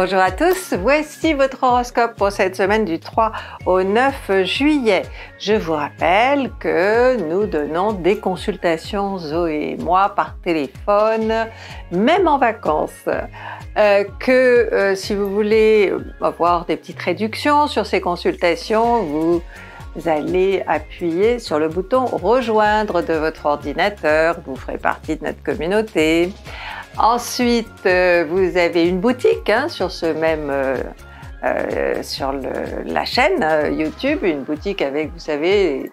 Bonjour à tous, voici votre horoscope pour cette semaine du 3 au 9 juillet. Je vous rappelle que nous donnons des consultations, Zoé et moi, par téléphone, même en vacances. Euh, que euh, si vous voulez avoir des petites réductions sur ces consultations, vous allez appuyer sur le bouton rejoindre de votre ordinateur, vous ferez partie de notre communauté. Ensuite, euh, vous avez une boutique hein, sur ce même euh, euh, sur la chaîne YouTube, une boutique avec, vous savez,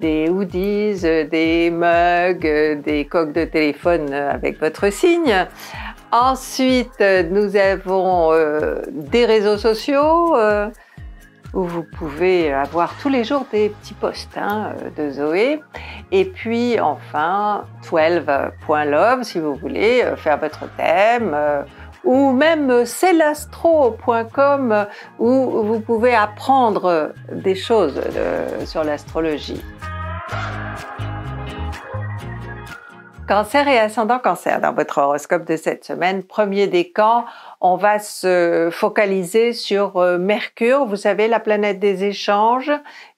des hoodies, des mugs, des coques de téléphone avec votre signe. Ensuite, nous avons des réseaux sociaux où vous pouvez avoir tous les jours des petits posts hein, euh, de Zoé. Et puis enfin, 12.love si vous voulez euh, faire votre thème euh, ou même celastro.com où vous pouvez apprendre des choses sur l'astrologie. Cancer et ascendant cancer dans votre horoscope de cette semaine, premier décan, on va se focaliser sur euh, Mercure, vous savez, la planète des échanges,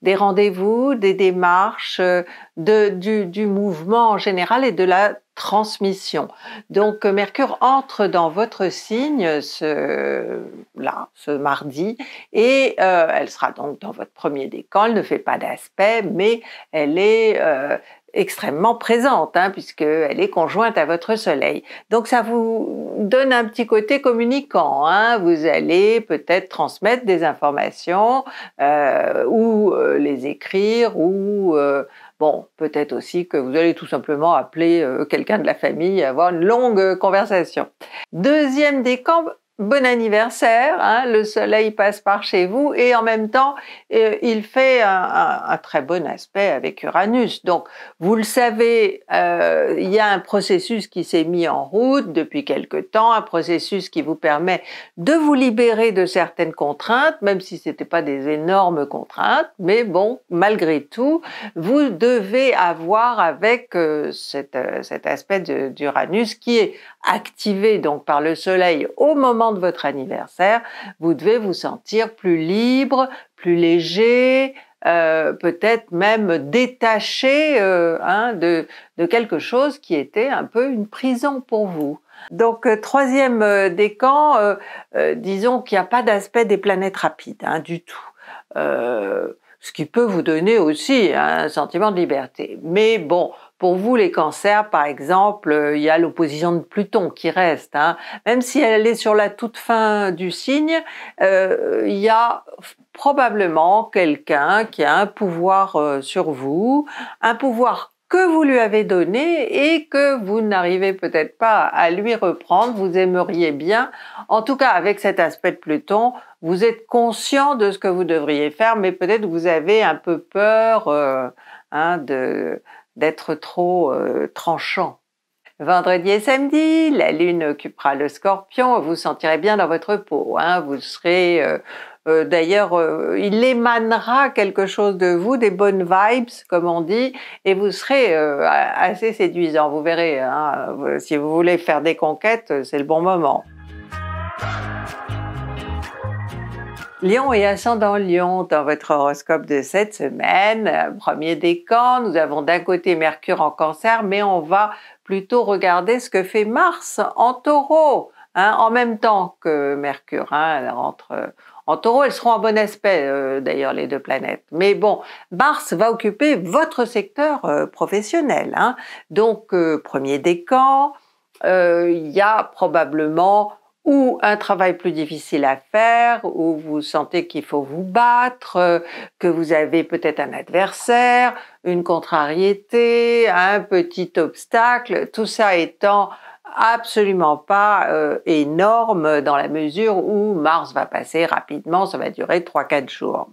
des rendez-vous, des démarches, euh, du, mouvement en général et de la transmission. Donc euh, Mercure entre dans votre signe ce mardi, et elle sera donc dans votre premier décan. Elle ne fait pas d'aspect, mais elle est extrêmement présente, hein, puisqu'elle est conjointe à votre soleil. Donc ça vous donne un petit côté communicant. Hein. Vous allez peut-être transmettre des informations euh, ou euh, les écrire ou... Euh, bon, peut-être aussi que vous allez tout simplement appeler quelqu'un de la famille, avoir une longue conversation. Deuxième décan, bon anniversaire, hein, le soleil passe par chez vous et en même temps euh, il fait un, très bon aspect avec Uranus. Donc vous le savez, euh, il y a un processus qui s'est mis en route depuis quelque temps, un processus qui vous permet de vous libérer de certaines contraintes, même si ce n'était pas des énormes contraintes, mais bon, malgré tout, vous devez avoir avec euh, cet aspect d'Uranus qui est activé donc par le soleil au moment de votre anniversaire, vous devez vous sentir plus libre, plus léger, euh, peut-être même détaché euh, hein, de, quelque chose qui était un peu une prison pour vous. Donc euh, troisième troisième décan, disons qu'il n'y a pas d'aspect des planètes rapides hein, du tout. ce qui peut vous donner aussi hein, un sentiment de liberté. Mais bon, pour vous, les cancers, par exemple, euh, il y a l'opposition de Pluton qui reste. Hein. Même si elle est sur la toute fin du signe, euh, il y a probablement quelqu'un qui a un pouvoir euh, sur vous, un pouvoir que vous lui avez donné et que vous n'arrivez peut-être pas à lui reprendre, vous aimeriez bien. En tout cas, avec cet aspect de Pluton, vous êtes conscient de ce que vous devriez faire, mais peut-être vous avez un peu peur hein, de, d'être trop euh, tranchant. Vendredi et samedi, la Lune occupera le scorpion, vous sentirez bien dans votre peau, hein. vous serez... Euh, euh, d'ailleurs, il émanera quelque chose de vous, des bonnes vibes, comme on dit, et vous serez assez séduisant. Vous verrez, hein, si vous voulez faire des conquêtes, c'est le bon moment. Lion et ascendant Lion, dans votre horoscope de cette semaine, euh, premier décan, nous avons d'un côté Mercure en cancer, mais on va plutôt regarder ce que fait Mars en taureau, hein, en même temps que Mercure. Hein. entre, euh, en taureau, elles seront en bon aspect euh, d'ailleurs les deux planètes. Mais bon, Mars va occuper votre secteur professionnel. Hein. donc, premier décan, il y a probablement ou un travail plus difficile à faire, ou vous sentez qu'il faut vous battre, euh, que vous avez peut-être un adversaire, une contrariété, un petit obstacle, tout ça étant absolument pas euh, énorme dans la mesure où Mars va passer rapidement, ça va durer 3-4 jours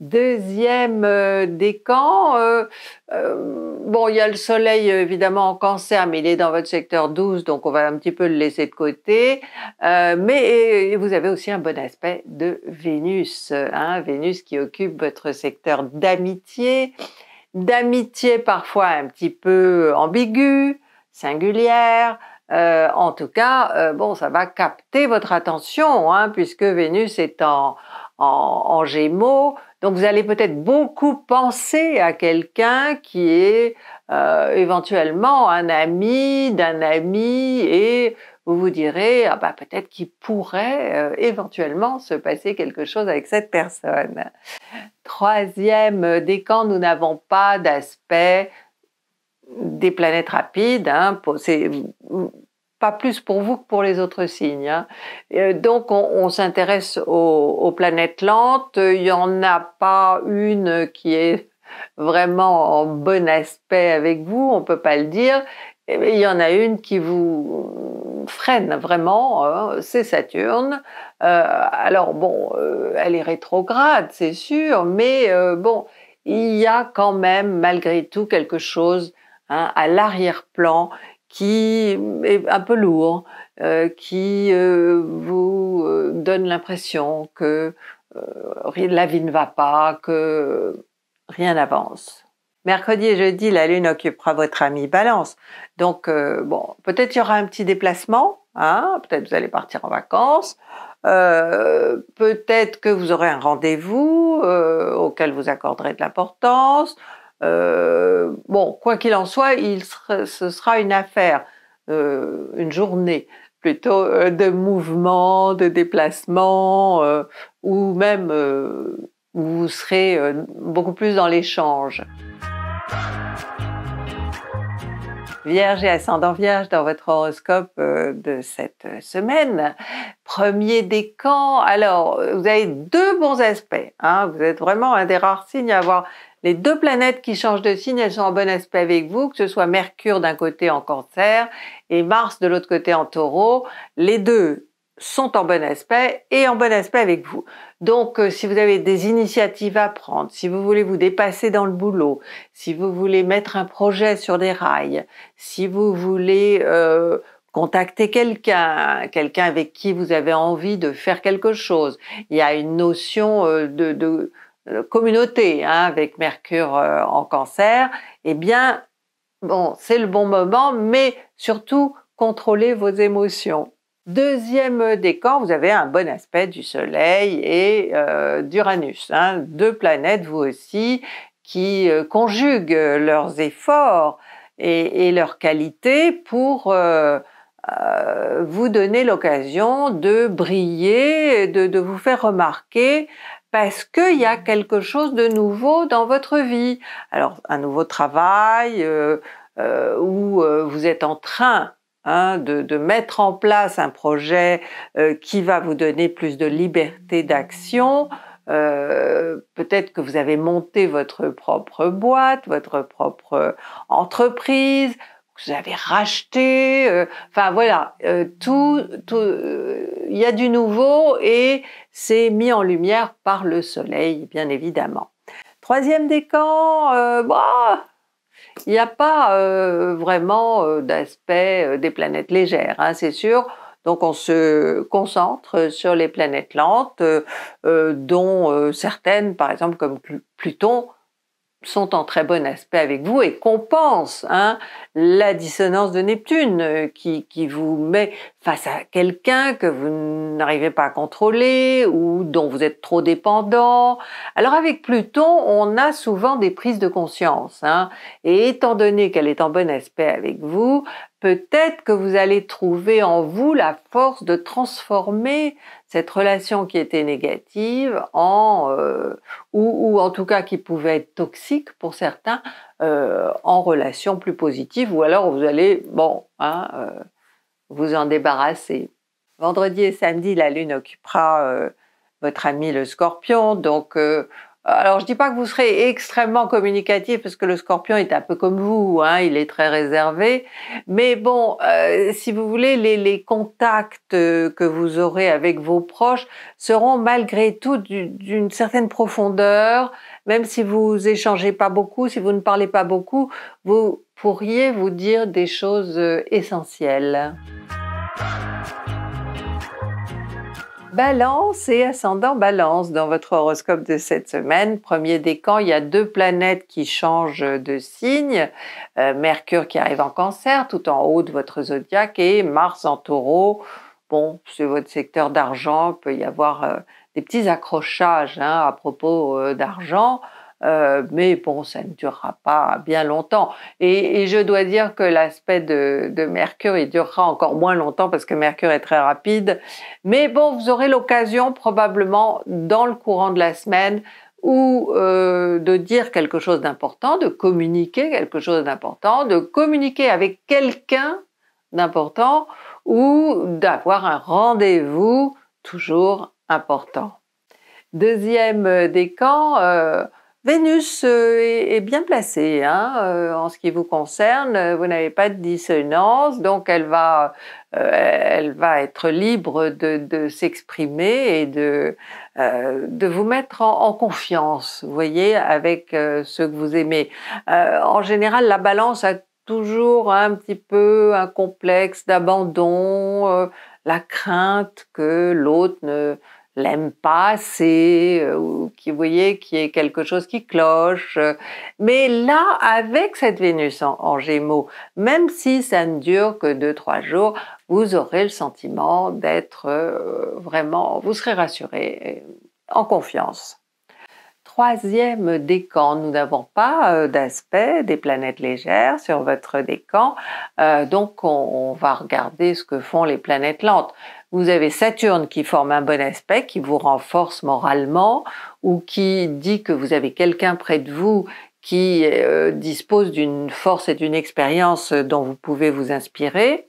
deuxième euh, décan. Euh, euh, bon, il y a le soleil évidemment en cancer, mais il est dans votre secteur 12, donc on va un petit peu le laisser de côté. mais vous avez aussi un bon aspect de Vénus, hein, Vénus qui occupe votre secteur d'amitié, d'amitié parfois un petit peu ambiguë, singulière. en tout cas, bon, ça va capter votre attention, hein, puisque Vénus est en Gémeaux, donc vous allez peut-être beaucoup penser à quelqu'un qui est euh, éventuellement un ami d'un ami et vous vous direz ah, bah, peut-être qu'il pourrait euh, éventuellement se passer quelque chose avec cette personne. Troisième décan, nous n'avons pas d'aspect des planètes rapides. Hein, pas plus pour vous que pour les autres signes. Hein. Euh, donc on, s'intéresse aux, planètes lentes. Il n'y en a pas une qui est vraiment en bon aspect avec vous, on ne peut pas le dire. Eh il y en a une qui vous freine vraiment, hein, c'est Saturne. Euh, alors bon, euh, elle est rétrograde, c'est sûr, mais bon, il y a quand même malgré tout quelque chose hein, à l'arrière-plan qui est un peu lourd, euh, qui euh, vous euh, donne l'impression que la vie ne va pas, que rien n'avance. Mercredi et jeudi, la lune occupera votre ami Balance. Donc, bon, peut-être il y aura un petit déplacement, hein, peut-être vous allez partir en vacances, peut-être que vous aurez un rendez-vous auquel vous accorderez de l'importance, euh, bon, quoi qu'il en soit, il ce sera une affaire, euh, une journée plutôt euh, de mouvement, de déplacement, ou même où vous serez beaucoup plus dans l'échange. Vierge et ascendant Vierge dans votre horoscope de cette semaine. Premier décan, alors vous avez deux bons aspects. Hein. Vous êtes vraiment un des rares signes à avoir les deux planètes qui changent de signe, elles sont en bon aspect avec vous, que ce soit Mercure d'un côté en cancer et Mars de l'autre côté en taureau. Les deux sont en bon aspect et en bon aspect avec vous. Donc euh, si vous avez des initiatives à prendre, si vous voulez vous dépasser dans le boulot, si vous voulez mettre un projet sur des rails, si vous voulez euh, contacter quelqu'un, quelqu'un avec qui vous avez envie de faire quelque chose, il y a une notion euh, de euh, communauté hein, avec Mercure euh, en cancer, eh bien, bon, c'est le bon moment, mais surtout, contrôlez vos émotions. Deuxième décor vous avez un bon aspect du Soleil et euh, d'Uranus, hein, deux planètes vous aussi qui euh, conjuguent leurs efforts et, leurs qualités pour vous donner l'occasion de briller, de, vous faire remarquer parce qu'il y a quelque chose de nouveau dans votre vie. Alors un nouveau travail euh, euh, ou euh, vous êtes en train hein, de, mettre en place un projet qui va vous donner plus de liberté d'action. Peut-être que vous avez monté votre propre boîte, votre propre entreprise, vous avez racheté. Euh, enfin voilà, euh, tout, euh, il y a du nouveau et c'est mis en lumière par le soleil, bien évidemment. Troisième décan, bah, il n'y a pas vraiment d'aspect des planètes légères, hein, c'est sûr. Donc on se concentre sur les planètes lentes, dont certaines, par exemple comme Pluton, sont en très bon aspect avec vous et compensent hein, la dissonance de Neptune euh, qui, vous met face à quelqu'un que vous n'arrivez pas à contrôler ou dont vous êtes trop dépendant. Alors avec Pluton, on a souvent des prises de conscience. Hein, et étant donné qu'elle est en bon aspect avec vous, peut-être que vous allez trouver en vous la force de transformer cette relation qui était négative en euh, ou, en tout cas qui pouvait être toxique pour certains euh, en relation plus positive ou alors vous allez bon hein, euh, vous en débarrasser. Vendredi et samedi la lune occupera votre ami le Scorpion donc euh, alors, je dis pas que vous serez extrêmement communicatif, parce que le scorpion est un peu comme vous, hein, il est très réservé. Mais bon, euh, si vous voulez, les, contacts que vous aurez avec vos proches seront malgré tout d'une certaine profondeur, même si vous échangez pas beaucoup, si vous ne parlez pas beaucoup, vous pourriez vous dire des choses euh, essentielles. Balance et ascendant balance dans votre horoscope de cette semaine. Premier décan, il y a deux planètes qui changent de signe. Euh, Mercure qui arrive en cancer tout en haut de votre zodiaque et Mars en taureau. Bon, c'est votre secteur d'argent, il peut y avoir euh, des petits accrochages hein, à propos euh, d'argent. Euh, mais bon, ça ne durera pas bien longtemps. Et, je dois dire que l'aspect de, Mercure, il durera encore moins longtemps parce que Mercure est très rapide. Mais bon, vous aurez l'occasion probablement dans le courant de la semaine ou euh, de dire quelque chose d'important, de communiquer quelque chose d'important, de communiquer avec quelqu'un d'important ou d'avoir un rendez-vous toujours important. Deuxième décan, euh, euh Vénus euh, est bien placée hein, euh, en ce qui vous concerne. Euh, vous n'avez pas de dissonance, donc elle va, elle va être libre de, s'exprimer et de, de vous mettre en, confiance, vous voyez, avec ce que vous aimez. en général, la balance a toujours un petit peu un complexe d'abandon, la crainte que l'autre ne l'aime pas assez, euh, ou qui, vous voyez, qui est quelque chose qui cloche. Mais là, avec cette Vénus en, Gémeaux, même si ça ne dure que 2-3 jours, vous aurez le sentiment d'être euh, vraiment, vous serez rassuré, euh, en confiance. Troisième décan, nous n'avons pas d'aspect des planètes légères sur votre décan, donc on va regarder ce que font les planètes lentes. Vous avez Saturne qui forme un bon aspect, qui vous renforce moralement ou qui dit que vous avez quelqu'un près de vous qui euh, dispose d'une force et d'une expérience dont vous pouvez vous inspirer.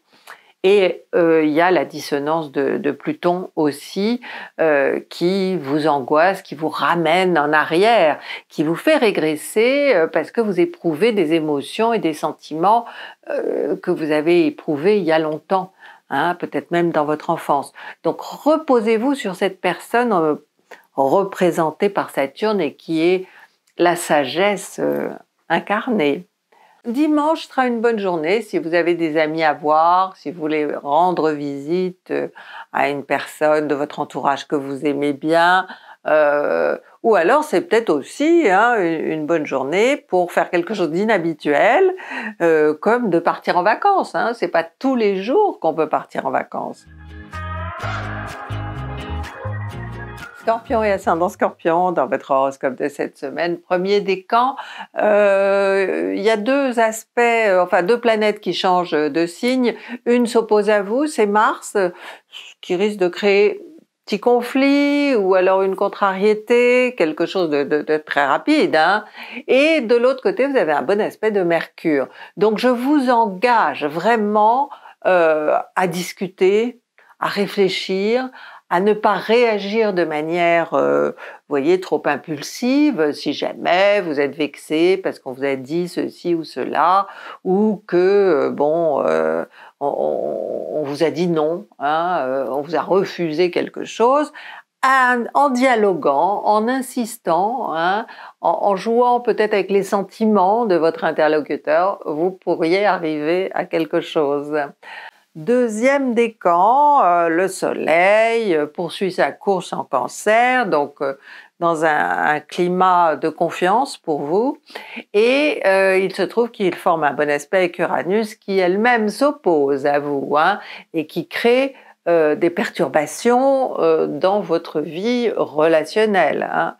Et euh, il y a la dissonance de, Pluton aussi euh, qui vous angoisse, qui vous ramène en arrière, qui vous fait régresser parce que vous éprouvez des émotions et des sentiments que vous avez éprouvés il y a longtemps. Hein, peut-être même dans votre enfance. Donc reposez-vous sur cette personne euh, représentée par Saturne et qui est la sagesse euh, incarnée. Dimanche sera une bonne journée si vous avez des amis à voir, si vous voulez rendre visite euh, à une personne de votre entourage que vous aimez bien, ou alors c'est peut-être aussi hein, une bonne journée pour faire quelque chose d'inhabituel, euh, comme de partir en vacances. Hein. C'est pas tous les jours qu'on peut partir en vacances. Scorpion et ascendant Scorpion dans votre horoscope de cette semaine. Premier décan, euh, il y a deux aspects, euh, enfin deux planètes qui changent de signe. Une s'oppose à vous, c'est Mars, qui risque de créer petit conflit ou alors une contrariété, quelque chose de, très rapide. Hein. Et de l'autre côté, vous avez un bon aspect de Mercure. Donc je vous engage vraiment euh, à discuter, à réfléchir, à ne pas réagir de manière, euh, voyez, trop impulsive, si jamais vous êtes vexé parce qu'on vous a dit ceci ou cela, ou que, euh, bon, on, vous a dit non, hein, euh, on vous a refusé quelque chose, en dialoguant, en insistant, hein, en, jouant peut-être avec les sentiments de votre interlocuteur, vous pourriez arriver à quelque chose. Deuxième décan, euh, le soleil poursuit sa course en cancer, donc euh, dans un, climat de confiance pour vous. Et euh, il se trouve qu'il forme un bon aspect avec Uranus qui elle-même s'oppose à vous hein, et qui crée euh, des perturbations euh, dans votre vie relationnelle. Hein.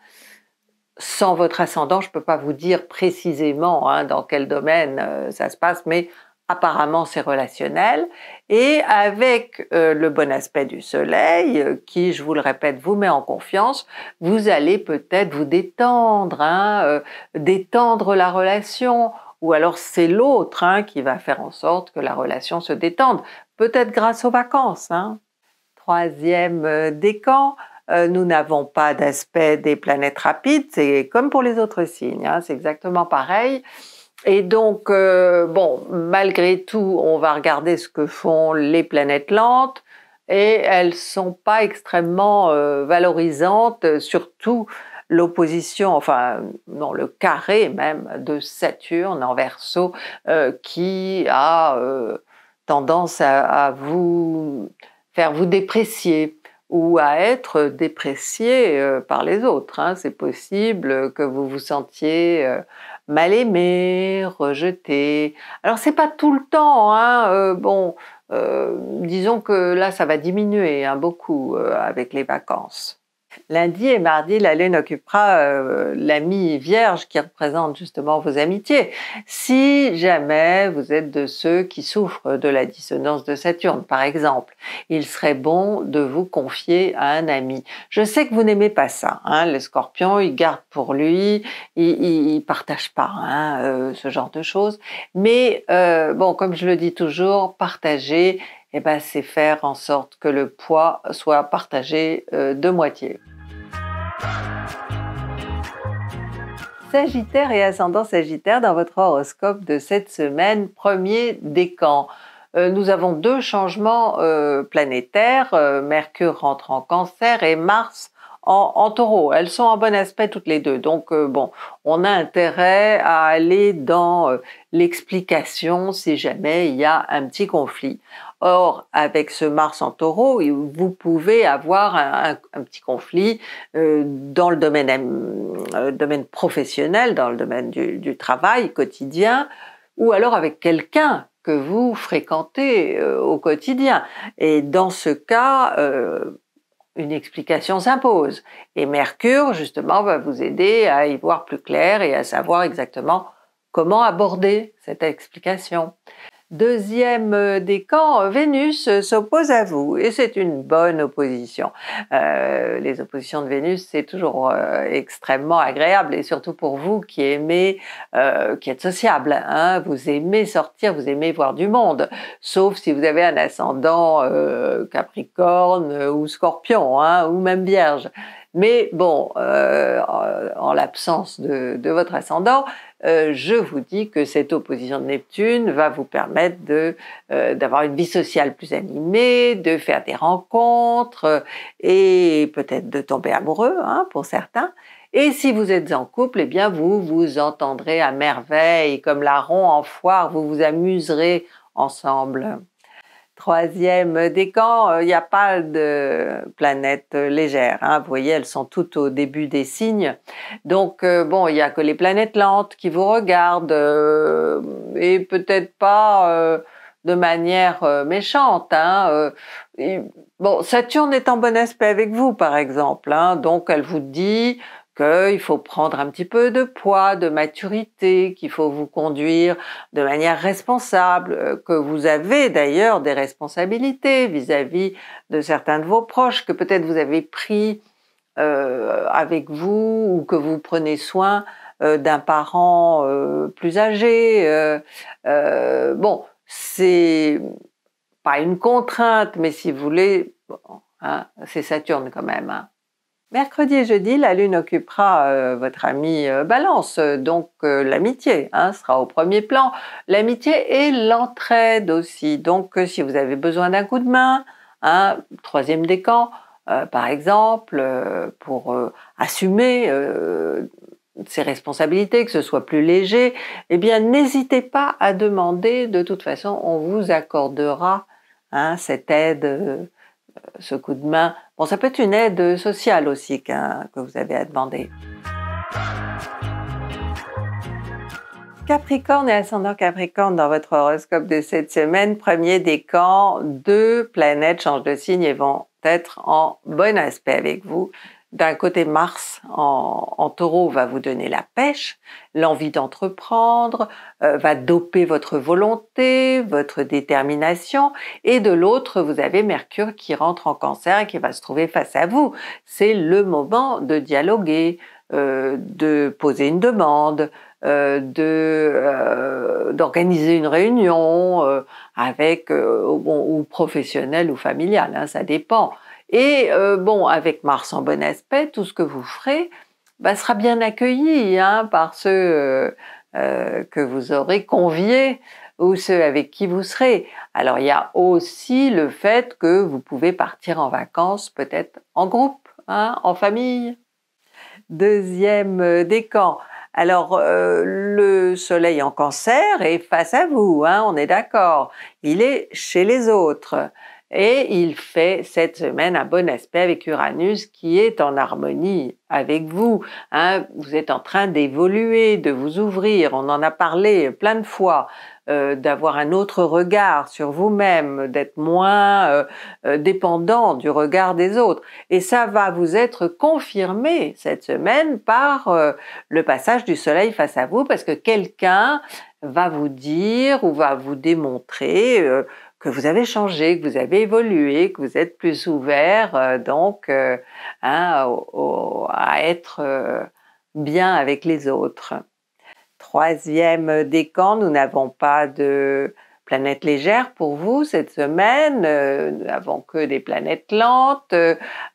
Sans votre ascendant, je ne peux pas vous dire précisément hein, dans quel domaine ça se passe, mais apparemment c'est relationnel, et avec euh, le bon aspect du soleil, euh, qui, je vous le répète, vous met en confiance, vous allez peut-être vous détendre, hein, euh, détendre la relation, ou alors c'est l'autre hein, qui va faire en sorte que la relation se détende, peut-être grâce aux vacances. Hein. Troisième décan, nous n'avons pas d'aspect des planètes rapides, c'est comme pour les autres signes, hein. c'est exactement pareil. Et donc, euh, bon, malgré tout, on va regarder ce que font les planètes lentes et elles sont pas extrêmement euh, valorisantes, surtout l'opposition, enfin non, le carré même de Saturne en verso euh, qui a tendance à vous faire vous déprécier ou à être déprécié euh, par les autres. Hein. C'est possible que vous vous sentiez euh, mal aimé, rejeté. Alors c'est pas tout le temps. Hein. Euh, bon, disons que là ça va diminuer hein, beaucoup avec les vacances. Lundi et mardi, la lune occupera euh, l'ami vierge qui représente justement vos amitiés. Si jamais vous êtes de ceux qui souffrent de la dissonance de Saturne, par exemple, il serait bon de vous confier à un ami. Je sais que vous n'aimez pas ça. Hein, le scorpion, il garde pour lui, il, partagent partage pas hein, euh, ce genre de choses. Mais euh, bon, comme je le dis toujours, partagez eh ben, c'est faire en sorte que le poids soit partagé euh, de moitié. Sagittaire et ascendant Sagittaire dans votre horoscope de cette semaine, premier décan. Euh, nous avons deux changements euh, planétaires. Mercure rentre en cancer et Mars en, taureau. Elles sont en bon aspect toutes les deux. Donc, bon, on a intérêt à aller dans l'explication si jamais il y a un petit conflit. Or, avec ce Mars en taureau, vous pouvez avoir un, petit conflit euh, dans le euh, domaine, professionnel, dans le domaine du, travail quotidien, ou alors avec quelqu'un que vous fréquentez euh, au quotidien. Et dans ce cas, une explication s'impose. Et Mercure, justement, va vous aider à y voir plus clair et à savoir exactement comment aborder cette explication. Deuxième euh, décan, euh, Vénus euh, s'oppose à vous et c'est une bonne opposition. les oppositions de Vénus, c'est toujours extrêmement agréable et surtout pour vous qui aimez, qui êtes sociable. Hein, vous aimez sortir, vous aimez voir du monde, sauf si vous avez un ascendant Capricorne ou Scorpion hein, ou même Vierge. Mais bon, euh, en, l'absence de, votre ascendant, euh, je vous dis que cette opposition de Neptune va vous permettre euh, d'avoir une vie sociale plus animée, de faire des rencontres et peut-être de tomber amoureux hein, pour certains. Et si vous êtes en couple, eh bien vous vous entendrez à merveille, comme l'aron en foire, vous vous amuserez ensemble troisième décan, euh, il n'y a pas de planètes euh, légères, Hein. Vous voyez, elles sont toutes au début des signes. Donc, euh, bon, il n'y a que les planètes lentes qui vous regardent et peut-être pas de manière méchante. Hein, bon, Saturne est en bon aspect avec vous, par exemple. Hein. donc, elle vous dit qu'il faut prendre un petit peu de poids, de maturité, qu'il faut vous conduire de manière responsable, euh, que vous avez d'ailleurs des responsabilités vis-à-vis de certains de vos proches, que peut-être vous avez pris euh, avec vous ou que vous prenez soin euh, d'un parent plus âgé. bon, c'est pas une contrainte, mais si vous voulez, hein, c'est Saturne quand même. Hein. Mercredi et jeudi, la Lune occupera euh, votre ami euh, Balance, donc euh, l'amitié hein, sera au premier plan. L'amitié et l'entraide aussi. Donc si vous avez besoin d'un coup de main, hein, troisième décan par exemple, pour assumer ses responsabilités, que ce soit plus léger, eh bien n'hésitez pas à demander. De toute façon, on vous accordera hein, cette aide ce coup de main. Bon, ça peut être une aide sociale aussi que vous avez à demander. Capricorne et ascendant Capricorne dans votre horoscope de cette semaine, premier décan, deux planètes changent de signe et vont être en bon aspect avec vous. D'un côté, Mars en, taureau va vous donner la pêche, l'envie d'entreprendre, euh, va doper votre volonté, votre détermination, et de l'autre, vous avez Mercure qui rentre en cancer et qui va se trouver face à vous. C'est le moment de dialoguer, euh, de poser une demande, euh, de d'organiser une réunion avec ou professionnelle ou familiale, hein, ça dépend. Et euh, bon, avec Mars en bon aspect, tout ce que vous ferez bah, sera bien accueilli hein, par ceux euh, euh, que vous aurez conviés ou ceux avec qui vous serez. Alors il y a aussi le fait que vous pouvez partir en vacances peut-être en groupe, hein, en famille. Deuxième décan. Alors le soleil en cancer est face à vous, hein, on est d'accord. Il est chez les autres. Et il fait cette semaine un bon aspect avec Uranus qui est en harmonie avec vous. Hein. Vous êtes en train d'évoluer, de vous ouvrir. On en a parlé plein de fois. Euh, d'avoir un autre regard sur vous-même, d'être moins euh, euh, dépendant du regard des autres. Et ça va vous être confirmé cette semaine par le passage du soleil face à vous, parce que quelqu'un va vous dire ou va vous démontrer que vous avez changé, que vous avez évolué, que vous êtes plus ouvert euh, donc euh, hein, à être euh, bien avec les autres. Troisième décan, nous n'avons pas de planète légère pour vous cette semaine, nous n'avons que des planètes lentes.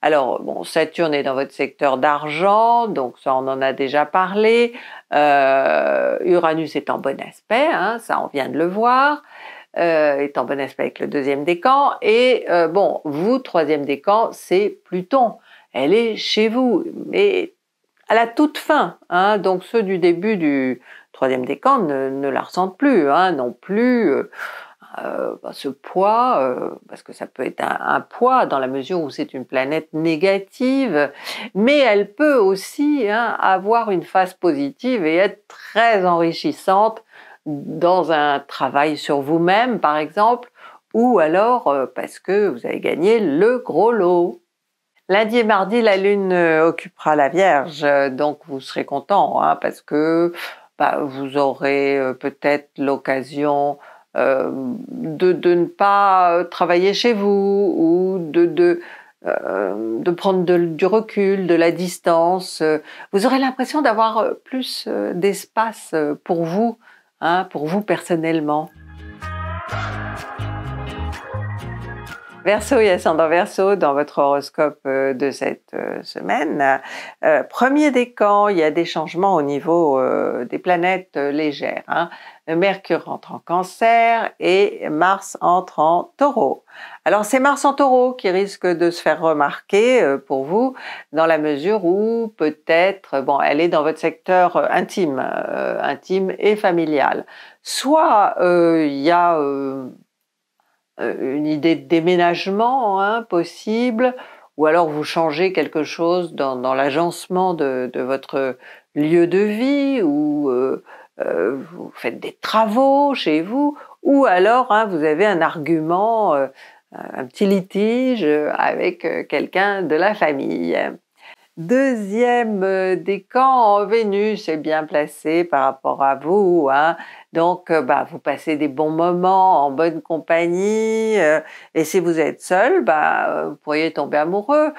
alors bon, Saturne est dans votre secteur d'argent, donc ça on en a déjà parlé. Uranus est en bon aspect, hein, ça on vient de le voir est euh, en bon aspect avec le deuxième décan. Et euh, bon, vous, troisième décan, c'est Pluton. Elle est chez vous, mais à la toute fin. Hein. donc ceux du début du troisième décan ne, la ressentent plus, hein, non plus. Euh, ce poids, parce que ça peut être un, poids dans la mesure où c'est une planète négative, mais elle peut aussi hein, avoir une phase positive et être très enrichissante dans un travail sur vous-même, par exemple, ou alors euh, parce que vous avez gagné le gros lot. Lundi et mardi, la Lune euh, occupera la Vierge, euh, donc vous serez content, hein, parce que bah, vous aurez peut-être l'occasion de, ne pas travailler chez vous ou de, prendre du recul, de la distance. Vous aurez l'impression d'avoir plus d'espace pour vous Hein, pour vous personnellement. Verseau et ascendant Verseau dans votre horoscope euh, de cette euh, semaine. Euh, premier décan, il y a des changements au niveau des planètes légères. Hein. Mercure entre en cancer et Mars entre en taureau. Alors c'est Mars en taureau qui risque de se faire remarquer pour vous dans la mesure où peut-être, bon, elle est dans votre secteur intime, intime et familial. Soit il y a euh, une idée de déménagement hein, possible, ou alors vous changez quelque chose dans, l'agencement de, votre lieu de vie, ou euh, euh, vous faites des travaux chez vous, ou alors hein, vous avez un argument, un petit litige avec quelqu'un de la famille. Deuxième décan Vénus est bien placé par rapport à vous. Hein. Donc, euh, bah, vous passez des bons moments en bonne compagnie. Euh, et si vous êtes seul, bah, euh, vous pourriez tomber amoureux.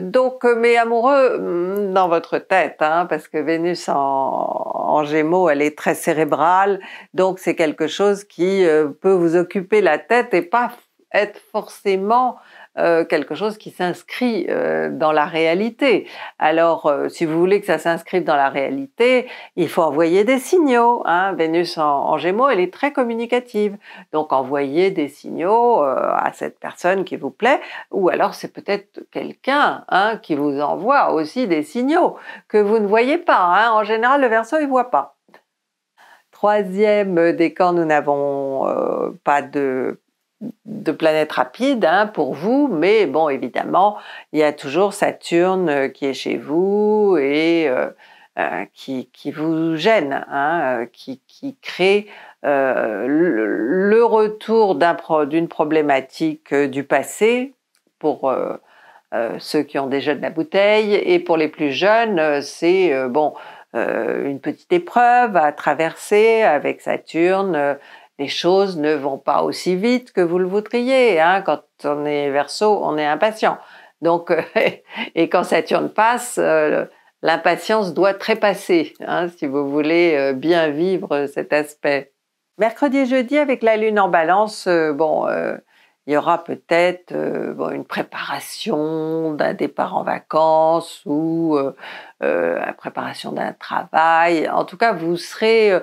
donc, mais amoureux mm, dans votre tête, hein, parce que Vénus en, Gémeaux, elle est très cérébrale. Donc, c'est quelque chose qui peut vous occuper la tête et pas être forcément euh, quelque chose qui s'inscrit euh, dans la réalité. Alors, euh, si vous voulez que ça s'inscrive dans la réalité, il faut envoyer des signaux. Hein. Vénus en, Gémeaux, elle est très communicative. Donc, envoyez des signaux à cette personne qui vous plaît, ou alors c'est peut-être quelqu'un hein, qui vous envoie aussi des signaux que vous ne voyez pas. Hein. En général, le verso, il voit pas troisième décan, nous n'avons pas de de planète rapide, hein, pour vous, mais bon, évidemment, il y a toujours Saturne euh, qui est chez vous et euh, euh, qui, qui, vous gêne, hein, qui, qui, crée le, retour d'une problématique du passé pour ceux qui ont déjà de la bouteille et pour les plus jeunes, c'est bon. une petite épreuve à traverser avec Saturne les choses ne vont pas aussi vite que vous le voudriez. Hein. Quand on est verso, on est impatient. Donc, euh, et quand Saturne passe, euh, l'impatience doit trépasser, hein, si vous voulez euh, bien vivre cet aspect. Mercredi et jeudi, avec la Lune en balance, bon, il y aura peut-être une préparation d'un départ en vacances ou la préparation d'un travail. En tout cas, vous serez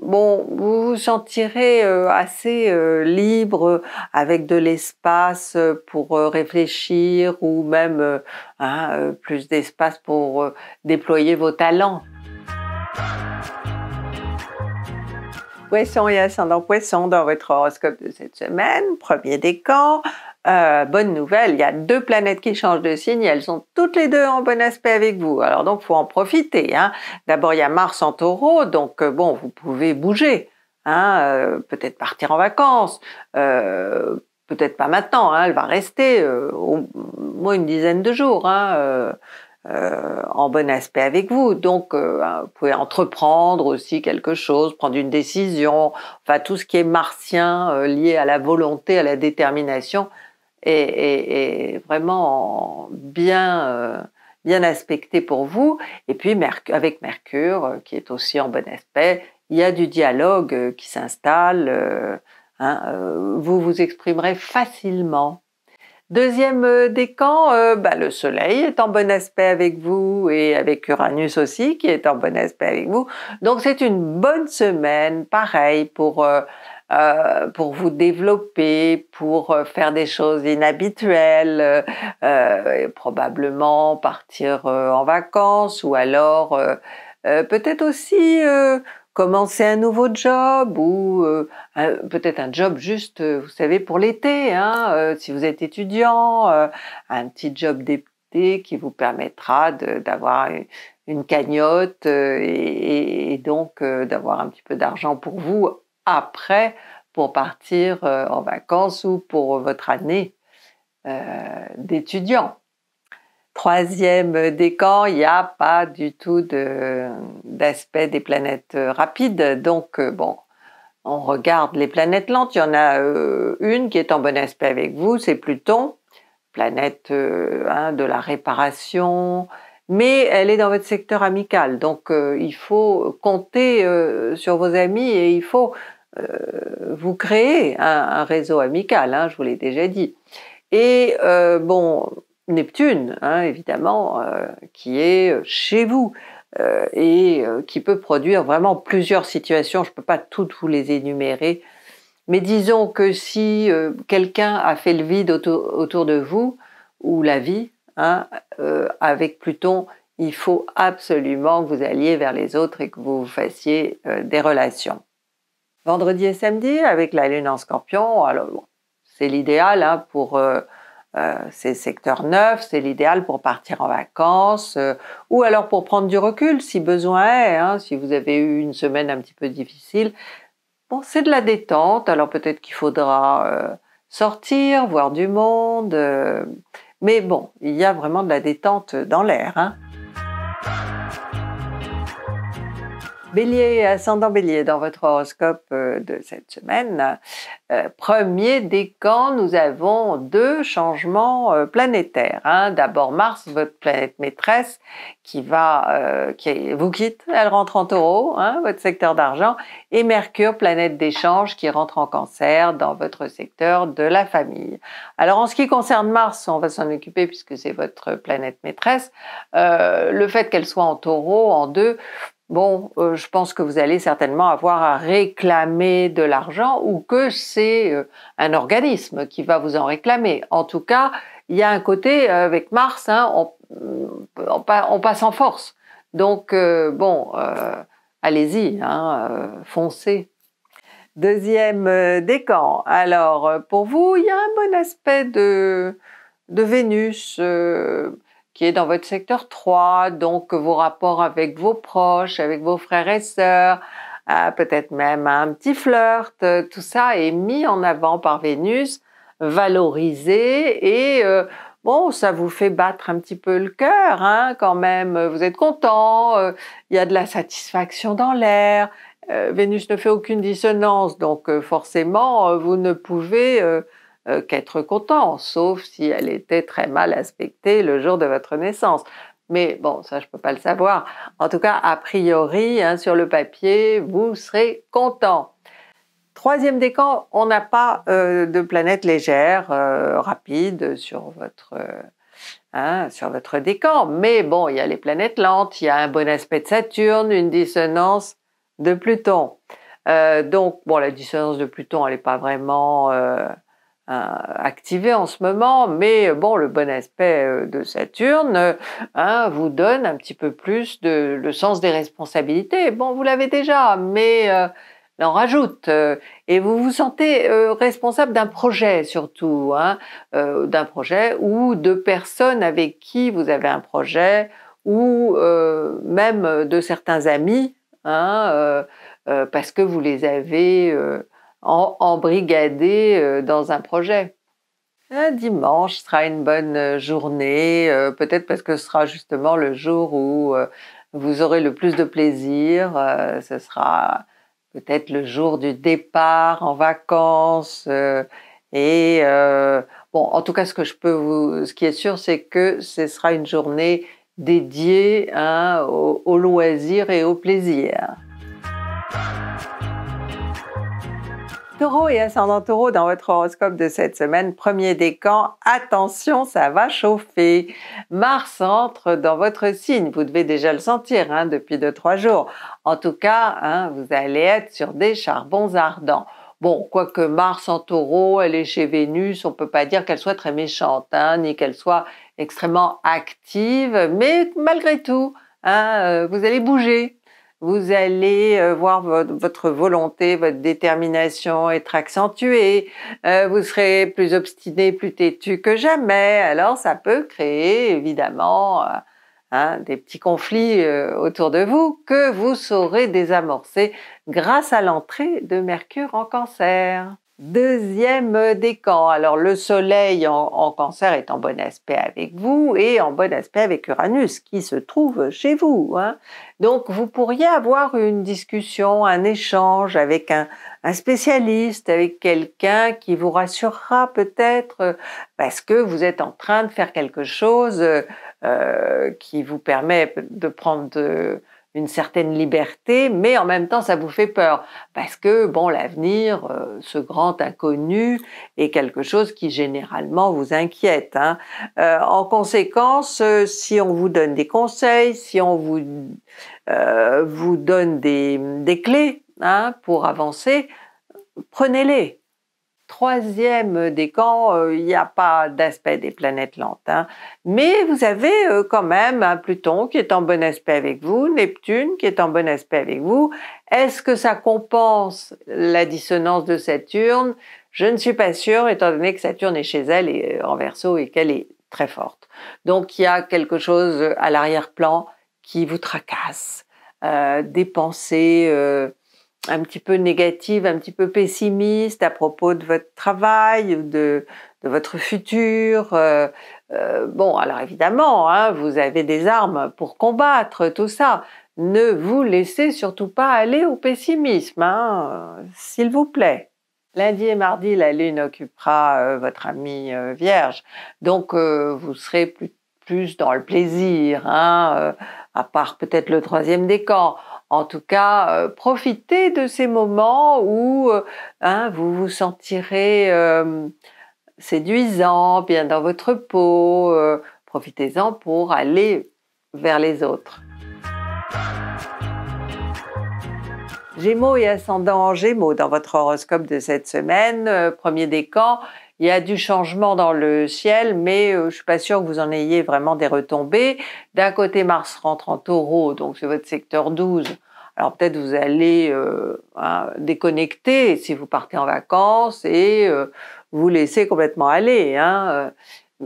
bon, vous vous sentirez euh, assez euh, libre euh, avec de l'espace pour réfléchir ou même hein, plus d'espace pour déployer vos talents. Poisson et ascendant poisson dans votre horoscope de cette semaine, premier décan, euh, bonne nouvelle, il y a deux planètes qui changent de signe, elles sont toutes les deux en bon aspect avec vous. Alors donc faut en profiter. Hein. D'abord il y a Mars en Taureau, donc euh, bon vous pouvez bouger, hein, euh, peut-être partir en vacances, peut-être pas maintenant, hein, elle va rester au moins une dizaine de jours. en bon aspect avec vous. Donc, vous pouvez entreprendre aussi quelque chose, prendre une décision, enfin tout ce qui est martien lié à la volonté, à la détermination, est, vraiment bien, euh, bien aspecté pour vous. Et puis avec Mercure, euh, qui est aussi en bon aspect, il y a du dialogue euh, qui s'installe. Hein, vous vous exprimerez facilement. Deuxième décan, bah, le Soleil est en bon aspect avec vous et avec Uranus aussi qui est en bon aspect avec vous. Donc c'est une bonne semaine, pareil pour euh, pour vous développer, pour euh, faire des choses inhabituelles, euh, probablement partir en vacances ou alors peut-être aussi commencer un nouveau job ou peut-être un job juste, vous savez, pour l'été, hein, si vous êtes étudiant, un petit job d'été qui vous permettra d'avoir une cagnotte et, donc d'avoir un petit peu d'argent pour vous après pour partir euh, en vacances ou pour votre année euh, d'étudiant. Troisième décan, il n'y a pas du tout d'aspect des planètes euh, rapides. Donc, bon, on regarde les planètes lentes. Il y en a une qui est en bon aspect avec vous, c'est Pluton, planète hein, de la réparation, mais elle est dans votre secteur amical. Donc, il faut compter sur vos amis et il faut euh, vous créez un, réseau amical, hein, je vous l'ai déjà dit. Et euh, bon, Neptune, hein, évidemment, euh, qui est chez vous et qui peut produire vraiment plusieurs situations. Je ne peux pas toutes vous les énumérer, mais disons que si quelqu'un a fait le vide autour, de vous, ou la vie, hein, avec Pluton, il faut absolument que vous alliez vers les autres et que vous fassiez des relations. Vendredi et samedi, avec la lune en scorpion, alors c'est l'idéal hein, pour euh, euh, ces secteurs neufs, c'est l'idéal pour partir en vacances euh, ou alors pour prendre du recul si besoin est, hein, si vous avez eu une semaine un petit peu difficile. Bon, c'est de la détente, alors peut-être qu'il faudra sortir, voir du monde, mais bon, il y a vraiment de la détente dans l'air. Hein. Bélier, ascendant bélier, dans votre horoscope euh, de cette semaine, euh, premier décan, nous avons deux changements euh, planétaires. Hein. D'abord Mars, votre planète maîtresse, qui va, qui vous quitte, elle rentre en taureau, hein, votre secteur d'argent, et Mercure, planète d'échange, qui rentre en cancer dans votre secteur de la famille. Alors en ce qui concerne Mars, on va s'en occuper puisque c'est votre planète maîtresse, euh, le fait qu'elle soit en taureau, en deux, bon, euh, je pense que vous allez certainement avoir à réclamer de l'argent ou que c'est euh, un organisme qui va vous en réclamer. En tout cas, il y a un côté, euh, avec Mars, hein, on, passe en force. Donc, bon, allez-y, hein, foncez. Deuxième décan. Alors, pour vous, il y a un bon aspect de Vénus qui est dans votre secteur 3, donc vos rapports avec vos proches, avec vos frères et sœurs, euh, peut-être même un petit flirt, euh, tout ça est mis en avant par Vénus, valorisé et euh, bon, ça vous fait battre un petit peu le cœur hein, quand même, vous êtes content, il y a de la satisfaction dans l'air, Vénus ne fait aucune dissonance, donc forcément vous ne pouvez euh, qu'être content, sauf si elle était très mal aspectée le jour de votre naissance. Mais bon, ça, je ne peux pas le savoir. En tout cas, a priori, hein, sur le papier, vous serez content. Troisième décan, on n'a pas euh, de planète légère, euh, rapide sur votre, hein, sur votre décan. Mais bon, il y a les planètes lentes, il y a un bon aspect de Saturne, une dissonance de Pluton. donc, bon, la dissonance de Pluton, elle n'est pas vraiment euh, activé en ce moment, mais euh, bon, le bon aspect euh, de Saturne hein, vous donne un petit peu plus de le sens des responsabilités. Bon, vous l'avez déjà, mais euh, rajoute et vous vous sentez responsable d'un projet surtout, hein, d'un projet ou de personnes avec qui vous avez un projet ou même de certains amis, hein, parce que vous les avez en, embrigadés euh, dans un projet. Un dimanche sera une bonne euh, journée, euh, peut-être parce que ce sera justement le jour où vous aurez le plus de plaisir, ce sera peut-être le jour du départ en vacances. et bon, en tout cas, ce que je peux vous, ce qui est sûr, c'est que ce sera une journée dédiée hein, au loisirs et au plaisir taureau et ascendant taureau dans votre horoscope de cette semaine, premier décan, attention, ça va chauffer. Mars entre dans votre signe, vous devez déjà le sentir hein, depuis deux trois jours. En tout cas, hein, vous allez être sur des charbons ardents. Bon, quoique Mars en taureau, elle est chez Vénus, on peut pas dire qu'elle soit très méchante, hein, ni qu'elle soit extrêmement active, mais malgré tout, hein, euh, vous allez bouger, vous allez euh, voir votre volonté, votre détermination être accentuée, euh, vous serez plus obstiné, plus têtu que jamais, alors ça peut créer évidemment euh, hein, des petits conflits autour de vous que vous saurez désamorcer grâce à l'entrée de Mercure en cancer. Deuxième décan, alors le Soleil en, cancer est en bon aspect avec vous et en bon aspect avec Uranus qui se trouve chez vous. Hein. Donc vous pourriez avoir une discussion, un échange avec un, spécialiste, avec quelqu'un qui vous rassurera peut-être parce que vous êtes en train de faire quelque chose euh, qui vous permet de prendre... De, une certaine liberté, mais en même temps, ça vous fait peur parce que bon, l'avenir, euh, ce grand inconnu, est quelque chose qui généralement vous inquiète. Hein. Euh, en conséquence, euh, si on vous donne des conseils, si on vous vous donne des, des clés hein, pour avancer, prenez-les troisième des camps, euh, il n'y a pas d'aspect des planètes lentes. Hein. Mais vous avez euh, quand même un Pluton qui est en bon aspect avec vous, Neptune qui est en bon aspect avec vous. Est-ce que ça compense la dissonance de Saturne Je ne suis pas sûre, étant donné que Saturne est chez elle et, euh, en verso et qu'elle est très forte. Donc il y a quelque chose à l'arrière-plan qui vous tracasse, euh, des pensées un petit peu négative, un petit peu pessimiste à propos de votre travail, de, de votre futur. Euh, euh, bon, alors évidemment, hein, vous avez des armes pour combattre tout ça. Ne vous laissez surtout pas aller au pessimisme, hein, s'il vous plaît. Lundi et mardi, la Lune occupera euh, votre amie Vierge, donc vous serez plus, dans le plaisir, hein, à part peut-être le troisième décan. En tout cas, euh, profitez de ces moments où euh, hein, vous vous sentirez euh, séduisant, bien dans votre peau. Profitez-en pour aller vers les autres. Gémeaux et ascendant en Gémeaux dans votre horoscope de cette semaine, premier décan, il y a du changement dans le ciel, mais euh, je suis pas sûre que vous en ayez vraiment des retombées. D'un côté, Mars rentre en taureau, donc c'est votre secteur 12. Alors peut-être vous allez euh, hein, déconnecter si vous partez en vacances et euh, vous laissez complètement aller. Hein.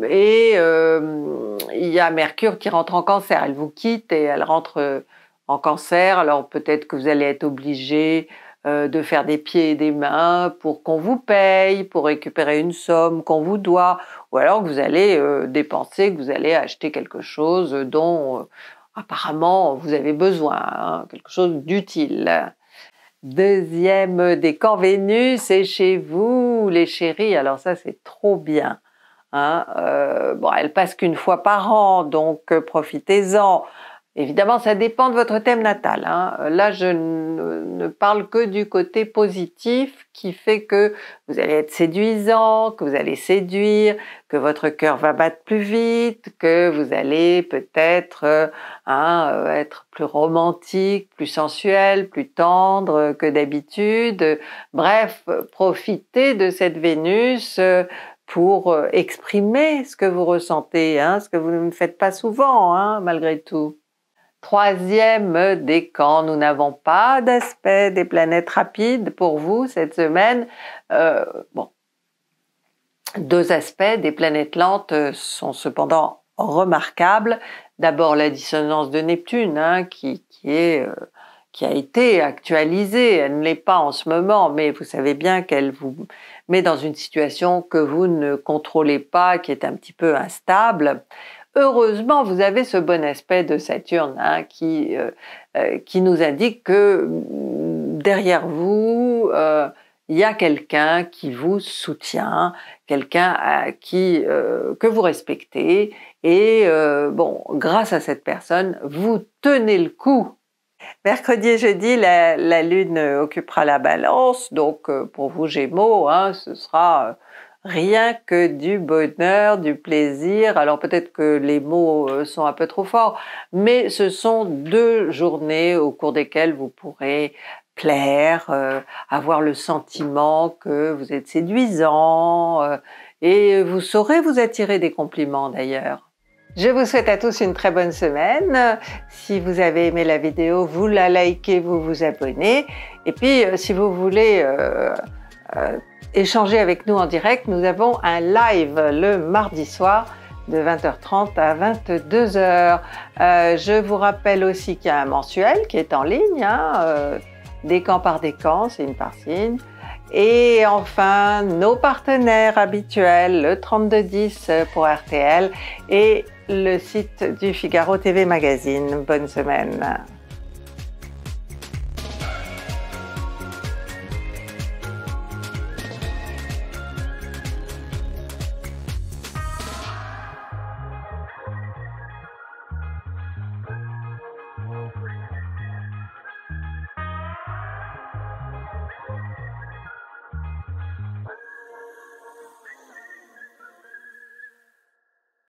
Et il y a Mercure qui rentre en cancer. Elle vous quitte et elle rentre en cancer. Alors peut-être que vous allez être obligé euh, de faire des pieds et des mains pour qu'on vous paye, pour récupérer une somme qu'on vous doit, ou alors que vous allez euh, dépenser, que vous allez acheter quelque chose dont euh, apparemment vous avez besoin, hein, quelque chose d'utile. Deuxième décan Vénus, c'est chez vous, les chéris. Alors ça, c'est trop bien. Hein, bon, elle passe qu'une fois par an, donc profitez-en. Évidemment, ça dépend de votre thème natal. Hein. Là, je ne parle que du côté positif qui fait que vous allez être séduisant, que vous allez séduire, que votre cœur va battre plus vite, que vous allez peut-être euh, hein, euh, être plus romantique, plus sensuel, plus tendre que d'habitude. Bref, profitez de cette Vénus euh, pour exprimer ce que vous ressentez, hein, ce que vous ne faites pas souvent, malgré tout. Troisième décan, nous n'avons pas d'aspect des planètes rapides pour vous cette semaine. Euh, bon, deux aspects des planètes lentes sont cependant remarquables. D'abord la dissonance de Neptune, hein, qui, euh, qui a été actualisée. Elle ne l'est pas en ce moment, mais vous savez bien qu'elle vous met dans une situation que vous ne contrôlez pas, qui est un petit peu instable. Heureusement, vous avez ce bon aspect de Saturne hein, qui, euh, euh, qui nous indique que mm, derrière vous, euh, il y a quelqu'un qui vous soutient, quelqu'un qui que vous respectez et bon, grâce à cette personne, vous tenez le coup. Mercredi et jeudi, la, lune occupera la balance, donc pour vous Gémeaux, hein, ce sera rien que du bonheur, du plaisir. Alors peut-être que les mots euh, sont un peu trop forts, mais ce sont deux journées au cours desquelles vous pourrez plaire, euh, avoir le sentiment que vous êtes séduisant, euh, et vous saurez vous attirer des compliments d'ailleurs. Je vous souhaite à tous une très bonne semaine. Si vous avez aimé la vidéo, vous la likez, vous vous abonnez. Et puis, si vous voulez euh, échanger avec nous en direct, nous avons un live le mardi soir de 20h30 à 22h. Euh, je vous rappelle aussi qu'il y a un mensuel qui est en ligne, hein, euh, des camps par des camps, c'est une parcine. Et enfin, nos partenaires habituels, le 3210 pour RTL et le site du Figaro TV Magazine. Bonne semaine.